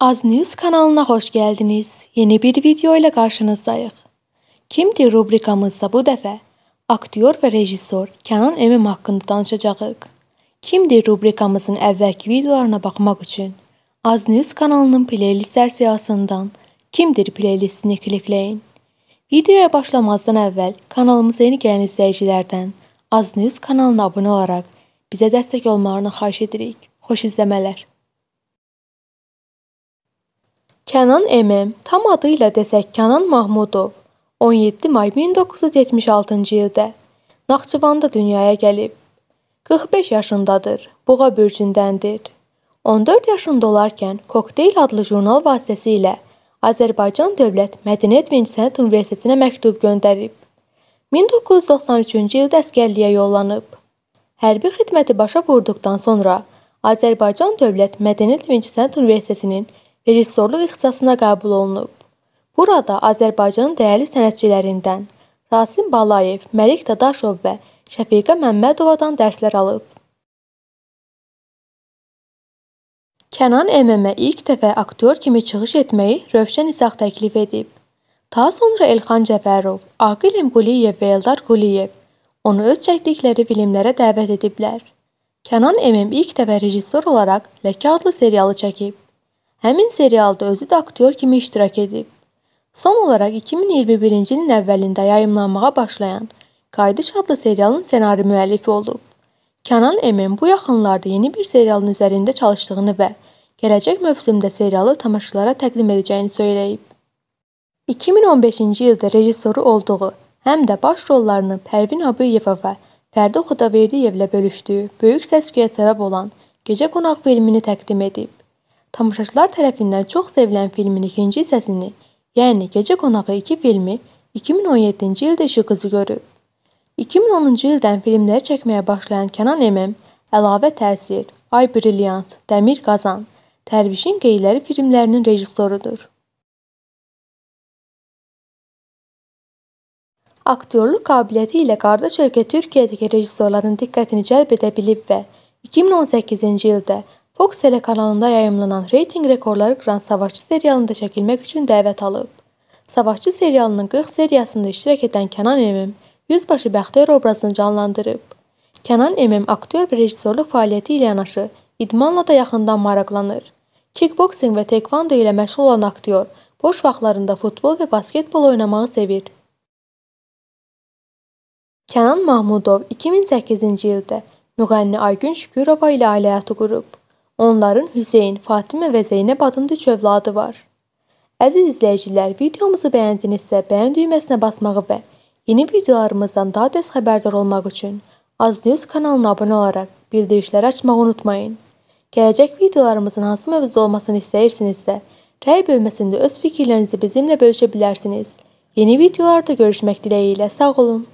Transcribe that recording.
Az News kanalına hoş geldiniz. Yeni bir video ile karşınızdayız. Kimdir rubrikamızda bu dəfə aktyor və rejissor Kənan Əmim haqqında danışacağıq. Kimdir rubrikamızın əvvəlki videolarına baxmaq üçün Az News kanalının playlist sərsiyasından Kimdir playlistini klikləyin. Videoya başlamazdan əvvəl kanalımıza yeni gələn izləyicilərdən Az News kanalına abunə olaraq bizə dəstək olmalarını xahiş edirik. Xoş izləmələr. Kənan MM, tam adı ilə desək Kənan Mahmudov, 17 may 1976-cı ildə Naxçıvanda dünyaya gəlib. 45 yaşındadır, Buğa bürcündəndir. 14 yaşında olarkən Kokteyl adlı jurnal vasitəsilə Azərbaycan Dövlət Mədəniyyət və İncəsənət Universitetinə məktub göndərib. 1993-cü ildə əskərliyə yollanıb. Hərbi xidməti başa vurduqdan sonra Azərbaycan Dövlət Mədəniyyət və İncəsənət Universitetinin rejissorluq ixtisasına qəbul olunub. Burada Azərbaycanın dəyərli sənətçilərindən Rasim Balayev, Məlik Dadaşov və Şəfiqə Məmmədovadan dərslər alıb. Kənan MM-ə e ilk dəfə aktyor kimi çıxış etməyi Rövşən İsaq təklif edib. Daha sonra Elxan Cəfərov, Aqil Emquliyev və Eldar Quliyev onu öz çəkdikləri filmlərə dəvət ediblər. Kənan MM ilk dəfə rejissor olaraq Ləkə adlı serialı çəkib. Həmin serialda özü də aktyor kimi iştirak edib. Son olaraq 2021-ci ilin əvvəlində yayımlanmağa başlayan Qayıdış adlı serialın senari müəllifi olub. Kənan Emin bu yaxınlarda yeni bir serialın üzərində çalışdığını və gələcək mövsümdə serialı tamaşaçılara təqdim edəcəyini söyləyib. 2015-ci ildə rejissoru olduğu, həm də baş rollarını Pərvin Abiyeva və Fərdi Xudaverdiyevlə bölüşdüyü böyük səs-küyə səbəb olan Gecə Qonaq filmini təqdim edib. Tamaşaçılar tərəfindən çox sevilən filmin ikinci hissəsini, yəni Gecə qonağı 2 filmi 2017-ci ildə işıq üzü görüb. 2010-cu ildən filmləri çəkməyə başlayan Kənan Emem, Əlavə təsir, Ay Brilyant, Dəmir qazan, Dərvişin qeyləri filmlərinin rejissorudur. Aktyorluq qabiliyyəti ilə qardaş ölkə Türkiyədəki rejissorların diqqətini cəlb edə bilib və 2018-ci ildə Fox Tele kanalında yayımlanan Reyting Rekorları Qıran Savaşçı serialında çəkilmək üçün dəvət alıb. Savaşçı serialının 40 seriyasında iştirak edən Kənan Emim yüzbaşı Bəxtiyar obrazını canlandırıb. Kənan Emim aktyor və rejissorluq fəaliyyəti ilə yanaşı idmanla da yaxından maraqlanır. Kickboxing və taekwondo ilə məşğul olan aktyor boş vaxtlarında futbol və basketbol oynamağı sevir. Kənan Mahmudov 2008-ci ildə müğənni Aygün Şükürova ilə ailə həyatı qurub. Onların Hüseyn, Fatimə və Zeynəb adında üç övladı var. Əziz izləyicilər, videomuzu bəyəndinizsə, bəyən düyməsinə basmağı və yeni videolarımızdan daha tez xəbərdar olmaq üçün AzNews kanalına abunə olaraq bildirişləri açmağı unutmayın. Gələcək videolarımızın hansı mövzuda olmasını istəyirsinizsə, rəy bölməsində öz fikirlərinizi bizimlə bölüşə bilərsiniz. Yeni videolarda görüşmək diləyi ilə sağ olun.